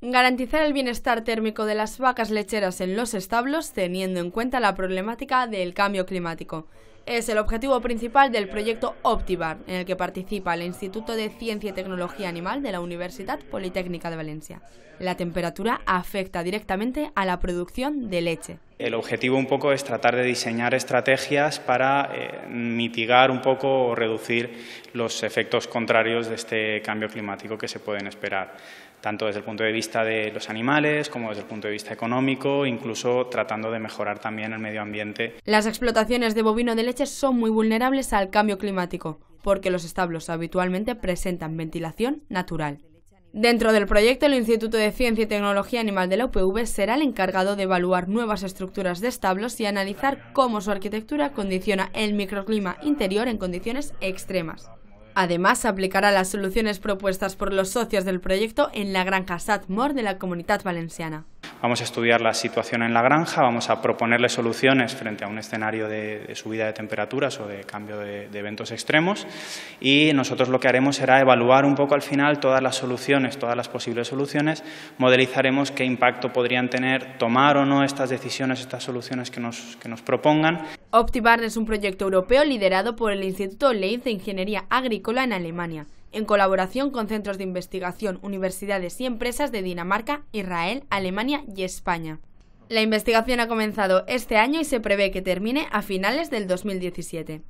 Garantizar el bienestar térmico de las vacas lecheras en los establos teniendo en cuenta la problemática del cambio climático. Es el objetivo principal del proyecto Optivar, en el que participa el Instituto de Ciencia y Tecnología Animal de la Universidad Politécnica de Valencia. La temperatura afecta directamente a la producción de leche el objetivo un poco es tratar de diseñar estrategias para eh, mitigar un poco o reducir los efectos contrarios de este cambio climático que se pueden esperar, tanto desde el punto de vista de los animales como desde el punto de vista económico, incluso tratando de mejorar también el medio ambiente. Las explotaciones de bovino de leche son muy vulnerables al cambio climático, porque los establos habitualmente presentan ventilación natural. Dentro del proyecto, el Instituto de Ciencia y Tecnología Animal de la UPV será el encargado de evaluar nuevas estructuras de establos y analizar cómo su arquitectura condiciona el microclima interior en condiciones extremas. Además, aplicará las soluciones propuestas por los socios del proyecto en la granja Mor de la Comunidad Valenciana. Vamos a estudiar la situación en la granja, vamos a proponerle soluciones frente a un escenario de, subida de temperaturas o de cambio de, eventos extremos y nosotros lo que haremos será evaluar un poco al final todas las soluciones, todas las posibles soluciones, modelizaremos qué impacto podrían tener tomar o no estas decisiones, estas soluciones que nos, propongan. Optivar es un proyecto europeo liderado por el Instituto Leitz de Ingeniería Agrícola en Alemania en colaboración con centros de investigación, universidades y empresas de Dinamarca, Israel, Alemania y España. La investigación ha comenzado este año y se prevé que termine a finales del 2017.